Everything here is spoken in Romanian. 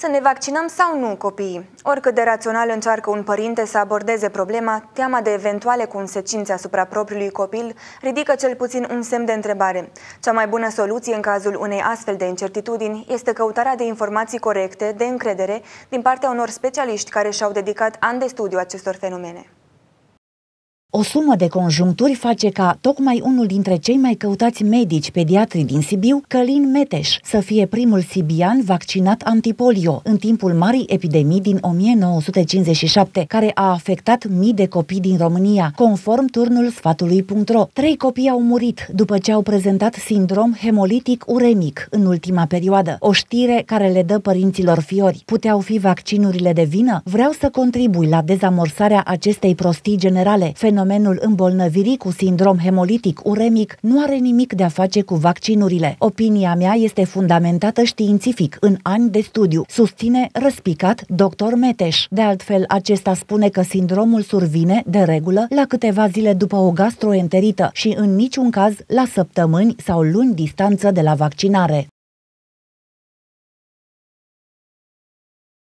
Să ne vaccinăm sau nu copiii? Oricât de rațional încearcă un părinte să abordeze problema, teama de eventuale consecințe asupra propriului copil ridică cel puțin un semn de întrebare. Cea mai bună soluție în cazul unei astfel de incertitudini este căutarea de informații corecte, de încredere, din partea unor specialiști care și-au dedicat ani de studiu acestor fenomene. O sumă de conjuncturi face ca tocmai unul dintre cei mai căutați medici pediatri din Sibiu, Călin Meteș, să fie primul sibian vaccinat antipolio în timpul marii epidemii din 1957, care a afectat mii de copii din România, conform turnul sfatului.ro. Trei copii au murit după ce au prezentat sindrom hemolitic uremic în ultima perioadă, o știre care le dă părinților fiori. Puteau fi vaccinurile de vină? Vreau să contribui la dezamorsarea acestei prostii generale, fenomenul îmbolnăvirii cu sindrom hemolitic uremic nu are nimic de a face cu vaccinurile. Opinia mea este fundamentată științific în ani de studiu, susține răspicat dr. Meteș. De altfel, acesta spune că sindromul survine, de regulă, la câteva zile după o gastroenterită și în niciun caz la săptămâni sau luni distanță de la vaccinare.